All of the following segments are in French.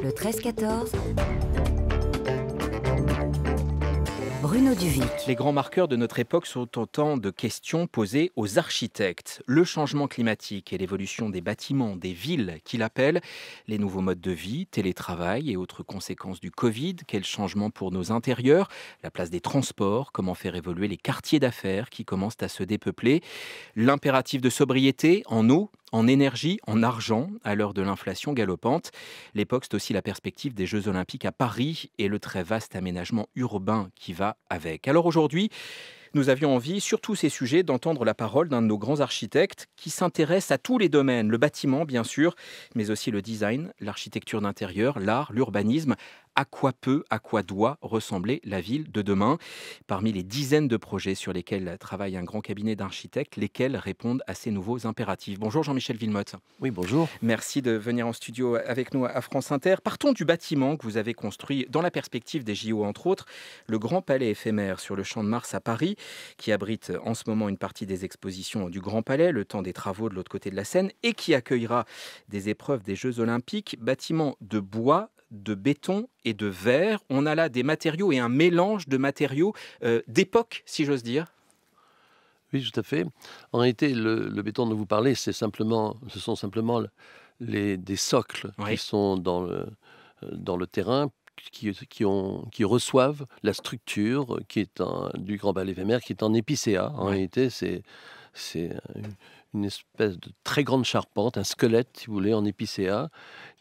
Le 13-14. Bruno Duvic. Les grands marqueurs de notre époque sont autant de questions posées aux architectes. Le changement climatique et l'évolution des bâtiments, des villes qu'il appelle, les nouveaux modes de vie, télétravail et autres conséquences du Covid, quel changement pour nos intérieurs, la place des transports, comment faire évoluer les quartiers d'affaires qui commencent à se dépeupler, l'impératif de sobriété en eau en énergie, en argent, à l'heure de l'inflation galopante. L'époque, c'est aussi la perspective des Jeux olympiques à Paris et le très vaste aménagement urbain qui va avec. Alors aujourd'hui, nous avions envie, sur tous ces sujets, d'entendre la parole d'un de nos grands architectes qui s'intéresse à tous les domaines, le bâtiment bien sûr, mais aussi le design, l'architecture d'intérieur, l'art, l'urbanisme. À quoi peut, à quoi doit ressembler la ville de demain Parmi les dizaines de projets sur lesquels travaille un grand cabinet d'architectes, lesquels répondent à ces nouveaux impératifs. Bonjour Jean-Michel Villemotte. Oui, bonjour. Merci de venir en studio avec nous à France Inter. Partons du bâtiment que vous avez construit dans la perspective des JO entre autres, le Grand Palais éphémère sur le Champ de Mars à Paris qui abrite euh, en ce moment une partie des expositions du Grand Palais, le temps des travaux de l'autre côté de la Seine, et qui accueillera des épreuves des Jeux olympiques, bâtiments de bois de béton et de verre. On a là des matériaux et un mélange de matériaux euh, d'époque, si j'ose dire. Oui, tout à fait. En réalité, le, béton dont vous parlez, c'est simplement, ce sont simplement les, des socles qui sont dans euh, dans le terrain qui, ont, qui reçoivent la structure qui est un, du grand bal éphémère, qui est en épicéa. En réalité, c'est une espèce de très grande charpente, un squelette, si vous voulez, en épicéa,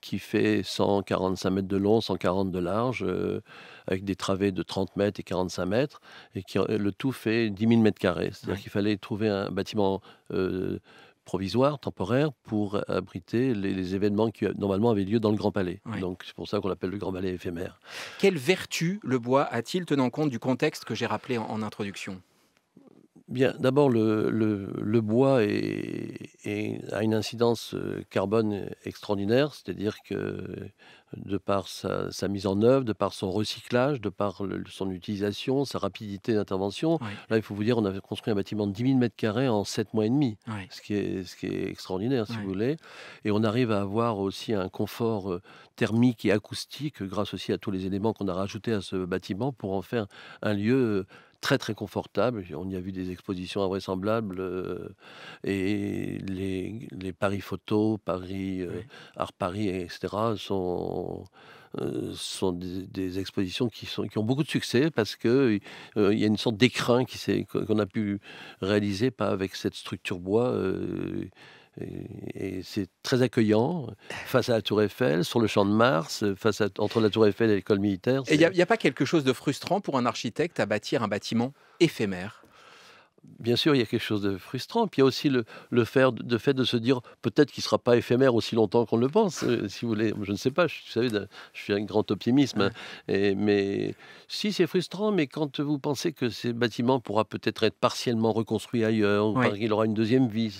qui fait 145 mètres de long, 140 de large, euh, avec des travées de 30 mètres et 45 mètres, et qui, le tout fait 10 000 mètres carrés. C'est-à-dire qu'il fallait trouver un bâtiment euh, provisoire, temporaire, pour abriter les, événements qui normalement avaient lieu dans le Grand Palais. Donc c'est pour ça qu'on l'appelle le Grand Palais éphémère. Quelle vertu le bois a-t-il tenant compte du contexte que j'ai rappelé en introduction Bien, d'abord, le, bois a une incidence euh, carbone extraordinaire, c'est-à-dire que de par sa, mise en œuvre, de par son recyclage, de par son utilisation, sa rapidité d'intervention, là, il faut vous dire, on a construit un bâtiment de 10 000 mètres carrés en 7 mois et demi, ce, qui est, ce qui est extraordinaire, si vous voulez. Et on arrive à avoir aussi un confort euh, thermique et acoustique grâce aussi à tous les éléments qu'on a rajoutés à ce bâtiment pour en faire un lieu euh, très très confortable. On y a vu des expositions invraisemblables euh, et les, les, Paris Photo, Paris euh, Art Paris, etc. sont euh, sont des, expositions qui, sont, qui ont beaucoup de succès parce que il y a une sorte d'écrin qu'on a pu réaliser pas avec cette structure bois et, c'est très accueillant face à la Tour Eiffel, sur le champ de Mars, face entre la Tour Eiffel et l'école militaire. Et Il n'y a pas quelque chose de frustrant pour un architecte à bâtir un bâtiment éphémère bien sûr, il y a quelque chose de frustrant. Puis il y a aussi le, le fait, de fait de se dire peut-être qu'il ne sera pas éphémère aussi longtemps qu'on le pense, euh, si vous voulez. Je ne sais pas, je, vous savez, je suis un grand optimiste. Hein. Et, mais si, c'est frustrant, mais quand vous pensez que ce bâtiment pourra peut-être être partiellement reconstruit ailleurs, qu'il aura une deuxième vie,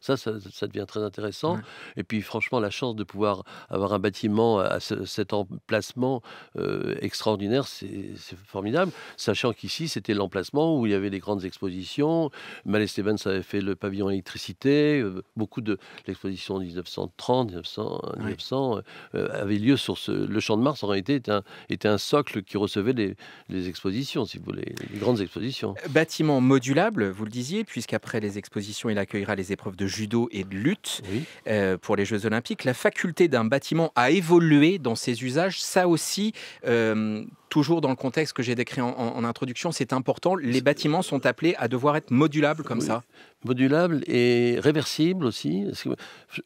ça, ça, devient très intéressant. Et puis, franchement, la chance de pouvoir avoir un bâtiment à cet emplacement euh, extraordinaire, c'est formidable. Sachant qu'ici, c'était l'emplacement où il y avait les grandes expositions expositions. Stevens avait fait le pavillon électricité. Euh, beaucoup de l'exposition 1930, 1900, euh, avait lieu sur ce. Le Champ de Mars, en réalité, était un, était un socle qui recevait les, expositions, si vous voulez, les grandes expositions. Euh, bâtiment modulable, vous le disiez, puisqu'après les expositions, il accueillera les épreuves de judo et de lutte pour les Jeux Olympiques. La faculté d'un bâtiment a évolué dans ses usages. Ça aussi, toujours dans le contexte que j'ai décrit en, introduction, c'est important. Les bâtiments sont appelés à devoir être modulables comme ça modulable et réversible aussi.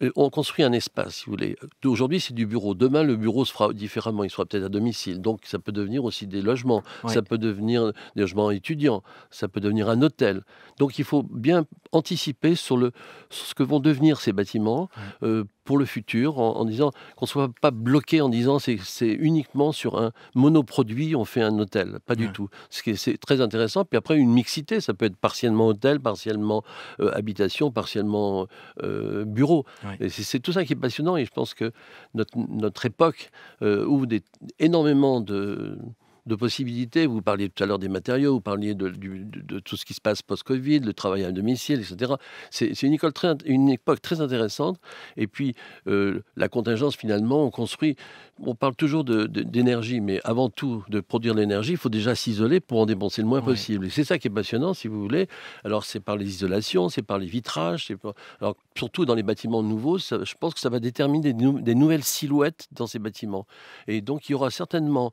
Euh, on construit un espace, si vous voulez. Aujourd'hui, c'est du bureau. Demain, le bureau se fera différemment. Il sera peut-être à domicile. Donc, ça peut devenir aussi des logements. Ça peut devenir des logements étudiants. Ça peut devenir un hôtel. Donc, il faut bien anticiper sur, le, ce que vont devenir ces bâtiments euh, pour le futur, en, disant qu'on ne soit pas bloqué en disant c'est uniquement sur un monoproduit, on fait un hôtel. Pas du tout. Ce qui C'est très intéressant. Puis après, une mixité, ça peut être partiellement hôtel, partiellement euh, habitation, partiellement euh, bureau. C'est tout ça qui est passionnant et je pense que notre, notre époque euh, ouvre des, énormément de de possibilités. Vous parliez tout à l'heure des matériaux, vous parliez de, tout ce qui se passe post-Covid, le travail à domicile, etc. C'est une, une époque très intéressante. Et puis, euh, la contingence, finalement, on construit, on parle toujours d'énergie, mais avant tout, de produire l'énergie, il faut déjà s'isoler pour en dépenser le moins possible. c'est ça qui est passionnant, si vous voulez. Alors, c'est par les isolations, c'est par les vitrages. Par... Alors, surtout dans les bâtiments nouveaux, je pense que ça va déterminer des, nouvelles silhouettes dans ces bâtiments. Et donc, il y aura certainement,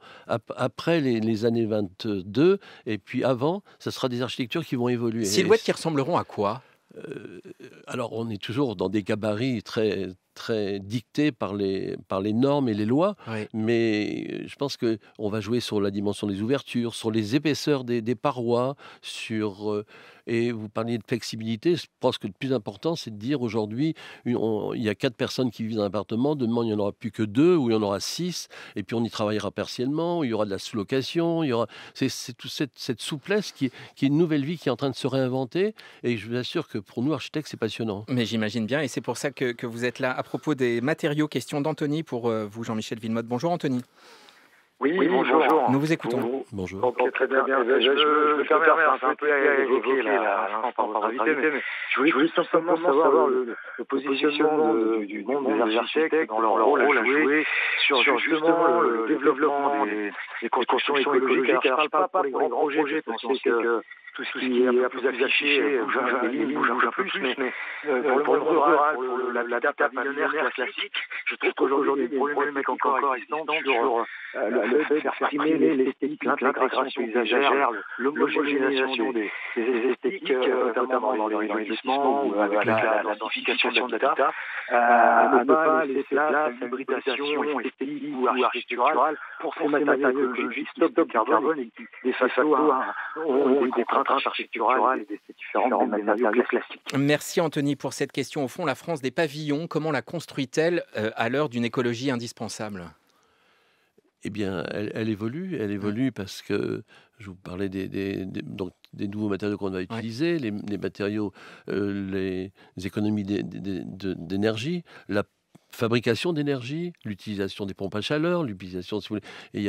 après les, années 22, et puis avant, ça sera des architectures qui vont évoluer. Silhouettes qui ressembleront à quoi euh, alors, on est toujours dans des gabarits très, très dictée par les, par les normes et les lois. Mais euh, je pense qu'on va jouer sur la dimension des ouvertures, sur les épaisseurs des, parois, sur... Euh, et vous parliez de flexibilité. Je pense que le plus important, c'est de dire aujourd'hui, il y a quatre personnes qui vivent dans un appartement. Demain, il n'y en aura plus que deux, ou il y en aura six. Et puis, on y travaillera partiellement. Il y aura de la sous-location. Il y aura. C'est, toute cette, souplesse qui, qui est une nouvelle vie qui est en train de se réinventer. Et je vous assure que pour nous, architectes, c'est passionnant. Mais j'imagine bien. Et c'est pour ça que, que vous êtes là à propos des matériaux. Question d'Anthony pour euh, vous, Jean-Michel Villemotte. Bonjour, Anthony. Oui, bonjour. Nous vous écoutons. Bonjour. très bien. Eh ben, je, je, je, un peu là, hein, je voulais, simplement savoir le, positionnement du monde des architectes dans leur rôle à jouer sur, justement le développement des, constructions écologiques. je ne parle pas pour les grands projets, parce que tout ce qui est un peu plus affiché bouge un, peu plus, mais, pour, le rural, pour l'habitat millionnaire classique, je trouve qu'aujourd'hui, euh, le problème est encore existant sur le fait de faire primer l'esthétique, l'intégration paysagère, l'homogénéisation des, esthétiques, euh, euh, notamment dans les investissements ou avec la, densification de l'habitat, à ne pas laisser place à esthétique ou architecturale pour ces matériaux qui stockent du carbone et qui, de facto, ont des contraintes Merci Anthony pour cette question. Au fond, la France des pavillons, comment la construit-elle euh, à l'heure d'une écologie indispensable eh bien, elle, évolue. Elle évolue parce que je vous parlais des, nouveaux matériaux qu'on va utiliser, les, matériaux, euh, les économies d'énergie, la fabrication d'énergie, l'utilisation des pompes à chaleur, l'utilisation, si vous voulez. Et,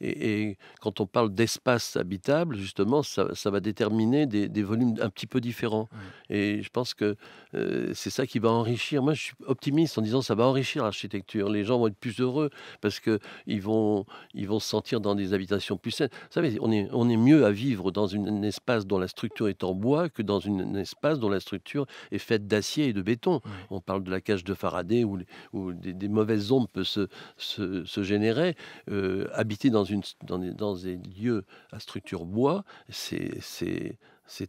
et, quand on parle d'espace habitable, justement, ça, va déterminer des, volumes un petit peu différents. Et je pense que euh, c'est ça qui va enrichir. Moi, je suis optimiste en disant ça va enrichir l'architecture. Les gens vont être plus heureux parce qu'ils vont, ils vont se sentir dans des habitations plus saines. Vous savez, on est, on est mieux à vivre dans un espace dont la structure est en bois que dans une, un espace dont la structure est faite d'acier et de béton. On parle de la cage de Faraday ou où des, mauvaises ondes peuvent se, générer. Euh, habiter dans, des, lieux à structure bois, c'est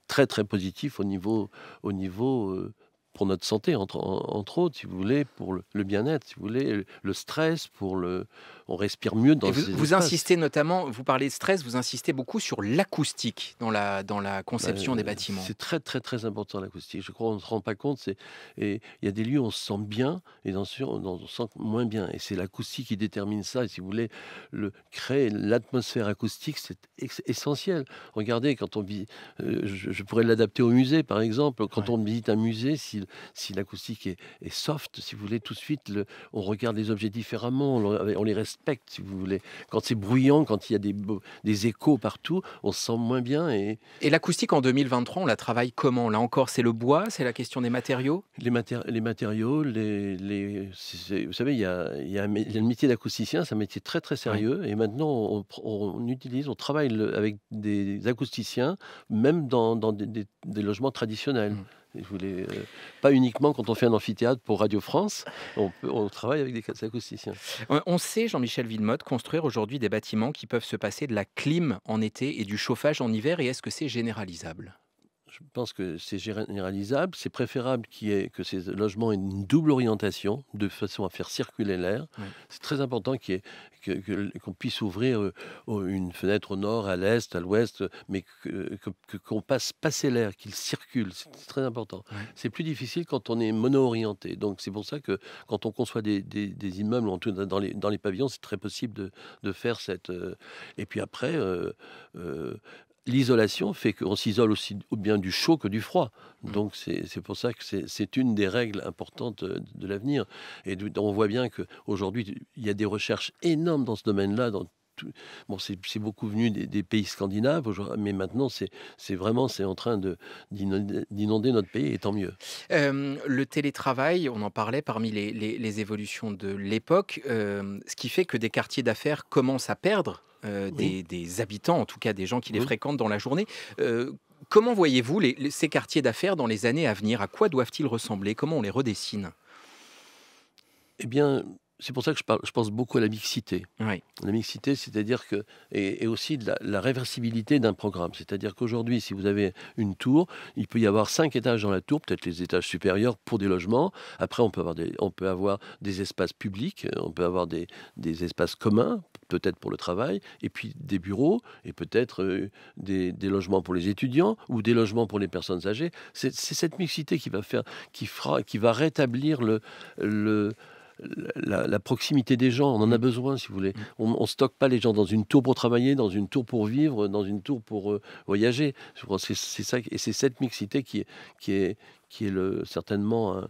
très très positif au niveau, euh, pour notre santé, entre, entre, autres, si vous voulez, pour le, bien-être, si vous voulez, le stress, pour le, on respire mieux dans. vous, vous insistez notamment, vous parlez de stress, vous insistez beaucoup sur l'acoustique dans la dans la conception ben, des bâtiments. C'est très très très important l'acoustique. Je crois qu'on ne se rend pas compte. C'est et il y a des lieux où on se sent bien et dans sûr on, on se sent moins bien. Et c'est l'acoustique qui détermine ça. Et si vous voulez le créer l'atmosphère acoustique, c'est essentiel. Regardez quand on vit, euh, je, pourrais l'adapter au musée par exemple. Quand on visite un musée, si si, l'acoustique est, soft, si vous voulez, tout de suite, on regarde les objets différemment, on, les respecte, si vous voulez. Quand c'est bruyant, quand il y a des, échos partout, on se sent moins bien. Et, l'acoustique en 2023, on la travaille comment Là encore, c'est le bois, c'est la question des matériaux Les, matériaux, vous savez, il y a, le métier d'acousticien, c'est un métier très très sérieux. Et maintenant, on, utilise, on travaille avec des acousticiens, même dans, des, logements traditionnels. Mmh. Euh, pas uniquement quand on fait un amphithéâtre pour Radio France, on, on travaille avec des acousticiens. On sait, Jean-Michel Villemotte, construire aujourd'hui des bâtiments qui peuvent se passer de la clim en été et du chauffage en hiver, et est-ce que c'est généralisable je pense que c'est généralisable. C'est préférable que ces logements aient une double orientation de façon à faire circuler l'air. C'est très important qu'on puisse ouvrir euh, une fenêtre au nord, à l'est, à l'ouest, mais qu'on que, passe passer l'air, qu'il circule. C'est très important. C'est plus difficile quand on est mono-orienté. Donc c'est pour ça que quand on conçoit des, des, des immeubles dans les, dans les pavillons, c'est très possible de, faire cette. Euh, et puis après, euh, l'isolation fait qu'on s'isole aussi bien du chaud que du froid. Mmh. Donc c'est pour ça que c'est une des règles importantes euh, de, l'avenir. Et on voit bien qu'aujourd'hui, il y a des recherches énormes dans ce domaine-là, dans bon, c'est beaucoup venu des, pays scandinaves, mais maintenant, c'est vraiment c'est en train d'inonder notre pays, et tant mieux. le télétravail, on en parlait parmi les, évolutions de l'époque, ce qui fait que des quartiers d'affaires commencent à perdre. Euh, des, habitants, en tout cas des gens qui les fréquentent dans la journée. Euh, comment voyez-vous ces quartiers d'affaires dans les années à venir À quoi doivent-ils ressembler Comment on les redessine eh bien, c'est pour ça que je, je, pense beaucoup à la mixité. La mixité, c'est-à-dire que. Et, aussi de la, la réversibilité d'un programme. C'est-à-dire qu'aujourd'hui, si vous avez une tour, il peut y avoir cinq étages dans la tour, peut-être les étages supérieurs pour des logements. Après, on peut avoir des, on peut avoir des espaces publics, on peut avoir des, des espaces communs, peut-être pour le travail, et puis des bureaux, et peut-être euh, des, des, logements pour les étudiants ou des logements pour les personnes âgées. C'est cette mixité qui va, faire, qui fera, qui va rétablir le, le la, proximité des gens. On en a besoin, si vous voulez. Mm. On ne stocke pas les gens dans une tour pour travailler, dans une tour pour vivre, dans une tour pour euh, voyager. C'est ça, et c'est cette mixité qui est, qui qui est certainement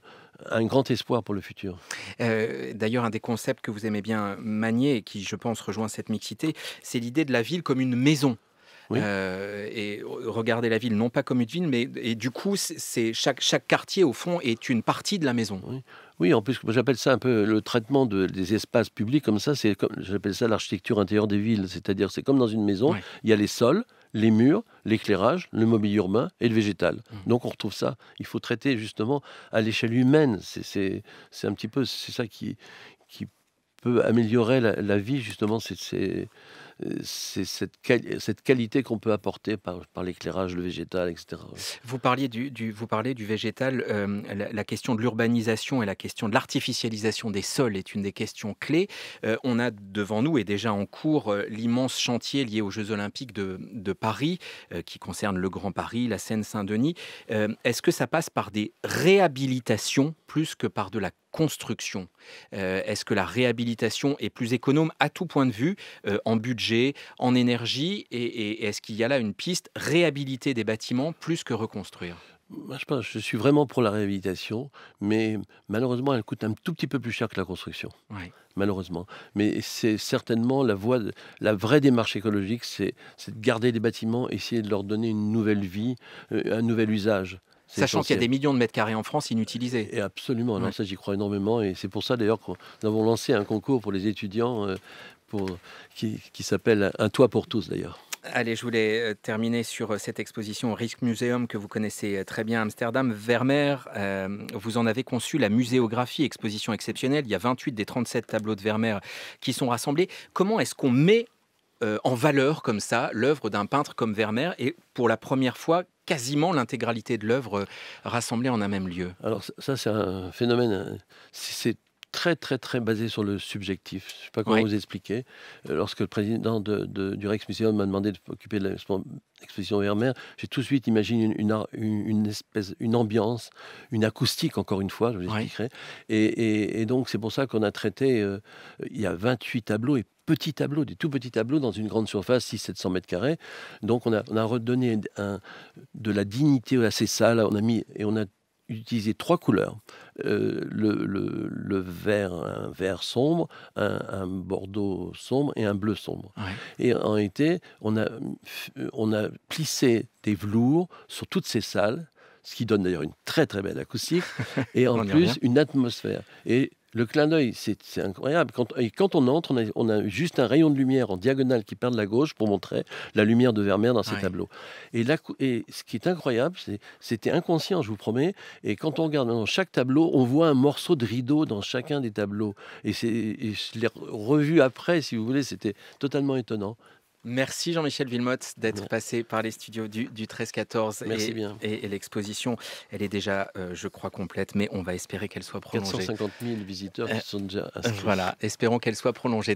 un, grand espoir pour le futur. Euh, d'ailleurs, un des concepts que vous aimez bien manier et qui, je pense, rejoint cette mixité, c'est l'idée de la ville comme une maison. Euh, et regarder la ville non pas comme une ville, mais et du coup, c'est chaque, chaque quartier au fond est une partie de la maison. Oui. Oui, en plus, j'appelle ça un peu le traitement des espaces publics comme ça. C'est j'appelle ça l'architecture intérieure des villes. C'est-à-dire, c'est comme dans une maison, il y a les sols, les murs, l'éclairage, le mobilier urbain et le végétal. Mmh. Donc, on retrouve ça. Il faut traiter justement à l'échelle humaine. C'est un petit peu c'est ça qui qui peut améliorer la, la vie justement. C'est euh, c'est cette, cette, qualité qu'on peut apporter par, par l'éclairage, le végétal, etc. Vous, parliez du, vous parlez du végétal. Euh, la, question de l'urbanisation et la question de l'artificialisation des sols est une des questions clés. Euh, on a devant nous, et déjà en cours, l'immense chantier lié aux Jeux Olympiques de, de Paris, qui concerne le Grand Paris, la Seine-Saint-Denis. Est-ce que ça passe par des réhabilitations plus que par de la construction euh, Est-ce que la réhabilitation est plus économe à tout point de vue, euh, en budget, en énergie Et, est-ce qu'il y a là une piste réhabiliter des bâtiments plus que reconstruire Moi, je, je suis vraiment pour la réhabilitation, mais malheureusement, elle coûte un tout petit peu plus cher que la construction. Malheureusement. Mais c'est certainement la voie, la vraie démarche écologique, c'est de garder les bâtiments, essayer de leur donner une nouvelle vie, euh, un nouvel usage. Sachant qu'il y a des millions de mètres carrés en France inutilisés. Et absolument, ça j'y crois énormément et c'est pour ça d'ailleurs que nous avons lancé un concours pour les étudiants euh, pour, qui, s'appelle Un toit pour tous d'ailleurs. Allez, je voulais euh, terminer sur euh, cette exposition au Museum que vous connaissez très bien à Amsterdam. Vermeer, vous en avez conçu la muséographie, exposition exceptionnelle. Il y a 28 des 37 tableaux de Vermeer qui sont rassemblés. Comment est-ce qu'on met en valeur comme ça l'œuvre d'un peintre comme Vermeer et pour la première fois, quasiment l'intégralité de l'œuvre euh, rassemblée en un même lieu. Alors ça, c'est un phénomène, euh, c'est très très très basé sur le subjectif. Je ne sais pas comment vous expliquer. Euh, lorsque le président de, Rex Museum m'a demandé de m'occuper de l'exposition Vermeer, j'ai tout de suite imaginé une, espèce, une ambiance, une acoustique encore une fois, je vous expliquerai. Et, donc c'est pour ça qu'on a traité, il y a 28 tableaux et petits tableaux, des tout petits tableaux dans une grande surface, 600-700 mètres carrés. Donc on a, redonné un, de la dignité à ces salles. On a mis et on a utilisé trois couleurs euh, le, vert, un vert sombre, un, bordeaux sombre et un bleu sombre. Et en été, on a, euh, on a plissé des velours sur toutes ces salles, ce qui donne d'ailleurs une très très belle acoustique et en plus une atmosphère. Et le clin d'œil, c'est incroyable. Quand, et quand on entre, on a, juste un rayon de lumière en diagonale qui part de la gauche pour montrer la lumière de Vermeer dans ses tableaux. Et, là, et ce qui est incroyable, c'était inconscient, je vous promets. Et quand on regarde dans chaque tableau, on voit un morceau de rideau dans chacun des tableaux. Et, et je revu après, si vous voulez, c'était totalement étonnant. Merci Jean-Michel Villemotte d'être passé par les studios du, du 13-14. Merci et, bien. Et, l'exposition, elle est déjà, euh, je crois, complète, mais on va espérer qu'elle soit prolongée. 450 000 visiteurs euh, sont déjà Voilà, espérons qu'elle soit prolongée.